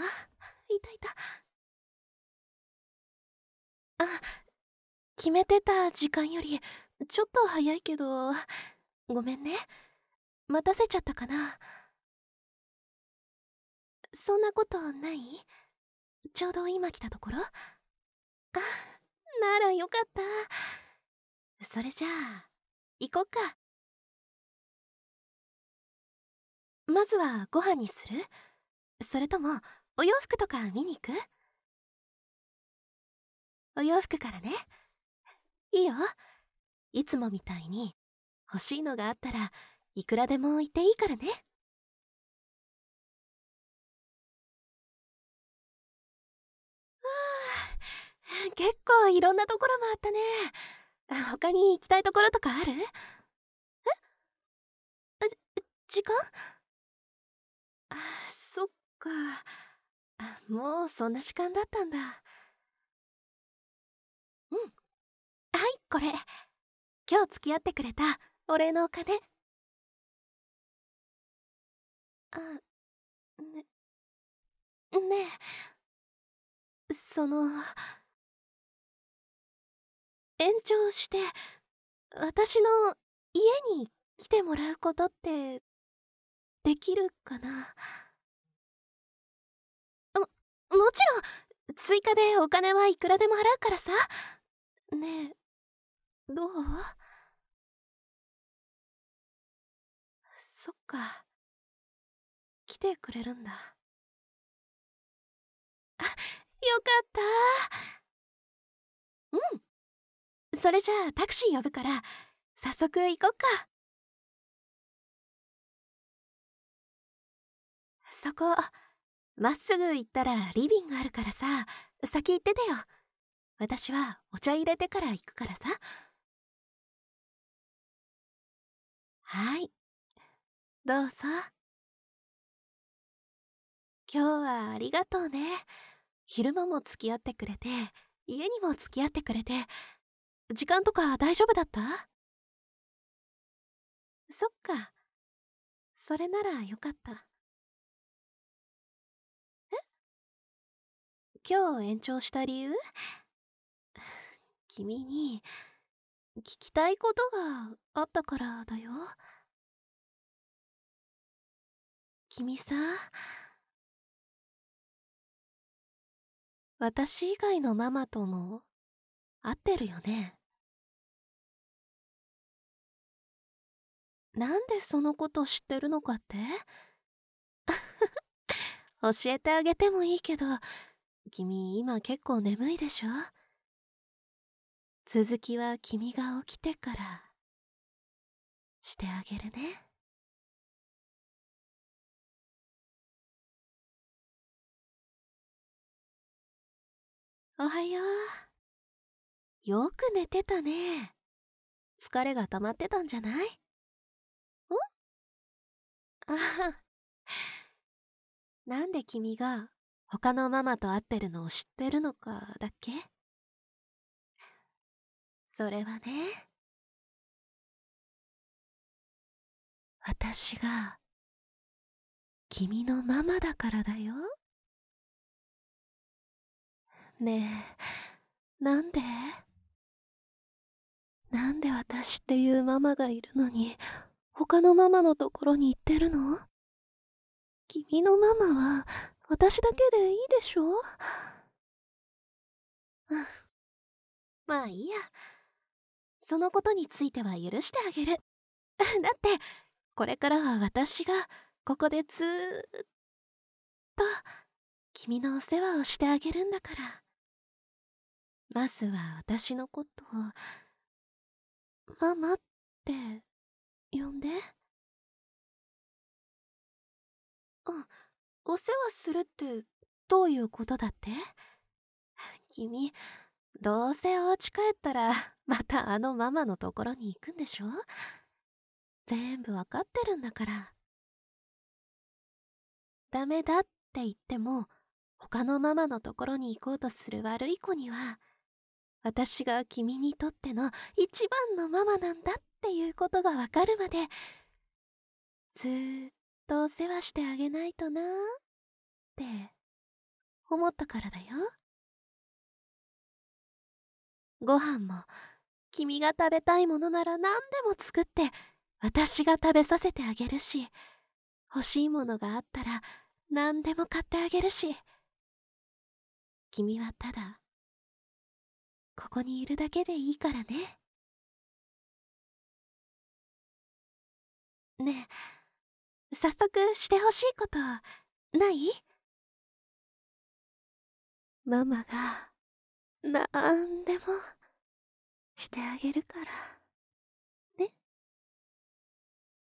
あいたいたあ決めてた時間よりちょっと早いけどごめんね待たせちゃったかなそんなことないちょうど今来たところあならよかったそれじゃあ行こっかまずはご飯にするそれともお洋服とか見に行くお洋服からね いいよいつもみたいに欲しいのがあったらいくらでも行っていいからねあ結構いろんなところもあったね他に行きたいところとかあるえじ時間あそっか。もうそんな時間だったんだうんはいこれ今日付き合ってくれたお礼のお金あねねえその延長して私の家に来てもらうことってできるかなもちろん追加でお金はいくらでも払うからさねえどうそっか来てくれるんだあよかったうんそれじゃあタクシー呼ぶから早速行こっかそこまっすぐ行ったらリビングあるからさ先行っててよ私はお茶入れてから行くからさはいどうぞ今日はありがとうね昼間も付き合ってくれて家にも付き合ってくれて時間とか大丈夫だったそっかそれならよかった今日延長した理由 君に聞きたいことがあったからだよ君さ私以外のママとも合ってるよねなんでそのこと知ってるのかって 教えてあげてもいいけど君今結構眠いでしょ続きは君が起きてからしてあげるねおはようよく寝てたね疲れが溜まってたんじゃないんああなんで君が他のママと会ってるのを知ってるのかだっけそれはね私が君のママだからだよねえなんでなんで私っていうママがいるのに他のママのところに行ってるの君のママは私だけでいいでしょうん。まあいいや。そのことについては許してあげる。だって、これからは私が、ここでずーっと、君のお世話をしてあげるんだから。まずは私のことを、ママって呼んで。お世話するってどういうことだって君どうせお家帰ったらまたあのママのところに行くんでしょ全部わかってるんだからダメだって言っても他のママのところに行こうとする悪い子には私が君にとっての一番のママなんだっていうことがわかるまでずーっと世話してあげないとなって思ったからだよご飯も君が食べたいものなら何でも作って私が食べさせてあげるし欲しいものがあったら何でも買ってあげるし君はただここにいるだけでいいからねねえ早速してほしいことないママがなんでもしてあげるから。